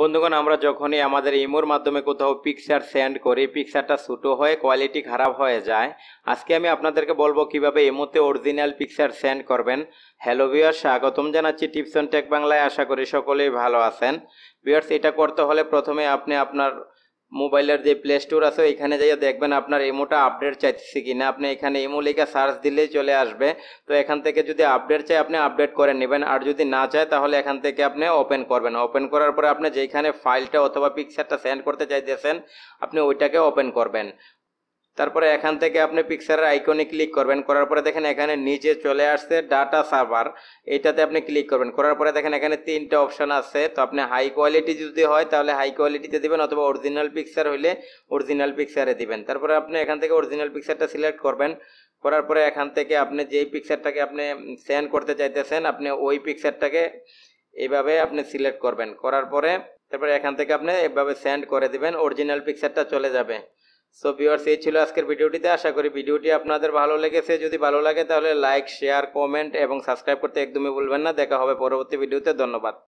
বন্ধুগণ আমরা যখনই আমাদের ইমোর মাধ্যমে কোথাও পিকচার সেন্ড করি পিকচারটা ছোটো হয়ে কোয়ালিটি খারাপ হয়ে যায় আজকে আমি আপনাদেরকে বলবো কিভাবে ইমোতে অরিজিনাল পিকচার সেন্ড করবেন হ্যালো ভিওর স্বাগতম জানাচ্ছি টিপস টেক বাংলায় আশা করি সকলেই ভালো আছেন বিয়ার্স এটা করতে হলে প্রথমে আপনি আপনার মোবাইলের যে প্লে স্টোর আছে এখানে যাইয়া দেখবেন আপনার এমোটা আপডেট চাইতেছে কি না আপনি এখানে এমো লেখা সার্চ দিলেই চলে আসবে তো এখান থেকে যদি আপডেট চাই আপনি আপডেট করে নেবেন আর যদি না চায় তাহলে এখান থেকে আপনি ওপেন করবেন ওপেন করার পরে আপনি যেখানে ফাইলটা অথবা পিকচারটা সেন্ড করতে চাইতেছেন আপনি ওইটাকে ওপেন করবেন তারপরে এখান থেকে আপনি পিকচারের আইকনে ক্লিক করবেন করার পরে দেখেন এখানে নিচে চলে আসছে ডাটা সার্ভার এটাতে আপনি ক্লিক করবেন করার পরে দেখেন এখানে তিনটা অপশান আছে তো আপনি হাই কোয়ালিটি যদি হয় তাহলে হাই কোয়ালিটিতে দিবেন অথবা অরিজিনাল পিকচার হলে অরিজিনাল পিকচারে দিবেন তারপরে আপনি এখান থেকে অরিজিনাল পিকচারটা সিলেক্ট করবেন করার পরে এখান থেকে আপনি যেই পিকচারটাকে আপনি সেন্ড করতে চাইতেছেন আপনি ওই পিকচারটাকে এভাবে আপনি সিলেক্ট করবেন করার পরে তারপরে এখান থেকে আপনি এভাবে সেন্ড করে দিবেন অরিজিনাল পিকচারটা চলে যাবে সো ভিওর্স এই ছিল আজকের ভিডিওটিতে আশা করি ভিডিওটি আপনাদের ভালো লেগেছে যদি ভালো লাগে তাহলে লাইক শেয়ার কমেন্ট এবং সাবস্ক্রাইব করতে একদমই ভুলবেন না দেখা হবে পরবর্তী ভিডিওতে ধন্যবাদ